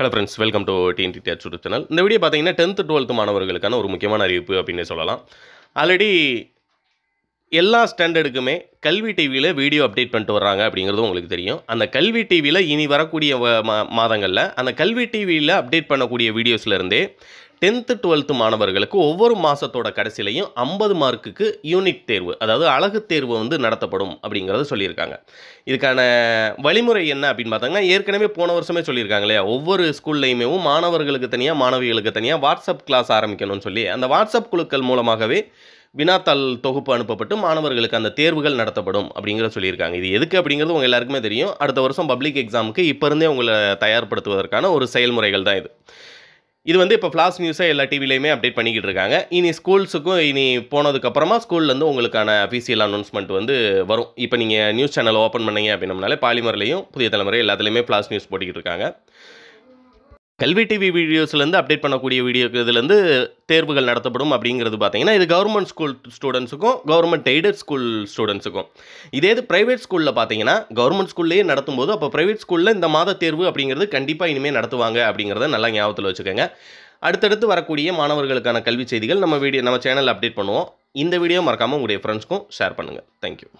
hello friends welcome to TNT date YouTube channel இந்த video பார்த்தீங்கன்னா tenth twelfth மாணவர்களுக்கான ஒரு முக்கியமான அறிவிப்பு அப்படின்னு சொல்லலாம் ஆல்ரெடி எல்லா ஸ்டாண்டர்டுக்குமே கல்வி டிவியில் வீடியோ அப்டேட் பண்ணிட்டு வர்றாங்க அப்படிங்கிறது உங்களுக்கு தெரியும் அந்த கல்வி டிவியில் இனி வரக்கூடிய மாதங்களில் அந்த கல்வி டிவியில் அப்டேட் பண்ணக்கூடிய வீடியோஸ்லேருந்தே டென்த்து டுவெல்த்து மாணவர்களுக்கு ஒவ்வொரு மாதத்தோட கடைசிலையும் ஐம்பது மார்க்குக்கு யூனிட் தேர்வு அதாவது அழகு தேர்வு வந்து நடத்தப்படும் அப்படிங்கிறத சொல்லியிருக்காங்க இதுக்கான வழிமுறை என்ன அப்படின்னு பார்த்தாங்கன்னா ஏற்கனவே போன வருஷமே சொல்லியிருக்காங்க இல்லையா ஒவ்வொரு ஸ்கூல்லையுமே மாணவர்களுக்கு தனியாக மாணவிகளுக்கு தனியாக வாட்ஸ்அப் கிளாஸ் ஆரம்பிக்கணும்னு சொல்லி அந்த வாட்ஸ்அப் குழுக்கள் மூலமாகவே வினாத்தாள் தொகுப்பு அனுப்பப்பட்டு மாணவர்களுக்கு அந்த தேர்வுகள் நடத்தப்படும் அப்படிங்கிற சொல்லியிருக்காங்க இது எதுக்கு அப்படிங்கிறது உங்கள் எல்லாருக்குமே தெரியும் அடுத்த வருஷம் பப்ளிக் எக்ஸாமுக்கு இப்போ இருந்தே உங்களை தயார்படுத்துவதற்கான ஒரு செயல்முறைகள் தான் இது இது வந்து இப்போ ஃப்ளாஷ் நியூஸாக எல்லா டிவிலையுமே அப்டேட் பண்ணிக்கிட்டு இருக்காங்க இனி ஸ்கூல்ஸுக்கும் இனி போனதுக்கப்புறமா ஸ்கூல்லேருந்து உங்களுக்கான அஃபீஷியல் அனௌன்ஸ்மெண்ட் வந்து வரும் இப்போ நீங்கள் நியூஸ் சேனல் ஓப்பன் பண்ணீங்க அப்படின்னம்னாலே பாலிமர்லேயும் புதிய தலைமுறை எல்லாத்துலேயுமே ஃப்ளாஷ் நியூஸ் போட்டிக்கிட்டு இருக்காங்க கல்வி டிவி வீடியோஸ்லேருந்து அப்டேட் பண்ணக்கூடிய வீடியோ இதுலேருந்து தேர்வுகள் நடத்தப்படும் அப்படிங்கிறது பார்த்தீங்கன்னா இது கவர்மெண்ட் ஸ்கூல் ஸ்டூடெண்ட்ஸுக்கும் கவர்மெண்ட் எய்டட் ஸ்கூல் ஸ்டூடெண்ட்ஸுக்கும் இதே இது ப்ரைவேட் ஸ்கூலில் பார்த்தீங்கன்னா கவர்மெண்ட் ஸ்கூல்லேயே நடத்தும் போது அப்போ ப்ரைவேட் ஸ்கூலில் இந்த மாத தேர்வு அப்படிங்கிறது கண்டிப்பாக இனிமேல் நடத்துவாங்க அப்படிங்கிறத நல்லா ஞாபகத்தில் வச்சுக்கோங்க அடுத்தடுத்து வரக்கூடிய மாணவர்களுக்கான கல்வி செய்திகள் நம்ம வீடியோ நம்ம சேனலில் அப்டேட் பண்ணுவோம் இந்த வீடியோ மறக்காமல் உங்களுடைய ஃப்ரெண்ட்ஸ்க்கும் ஷேர் பண்ணுங்கள் தேங்க்யூ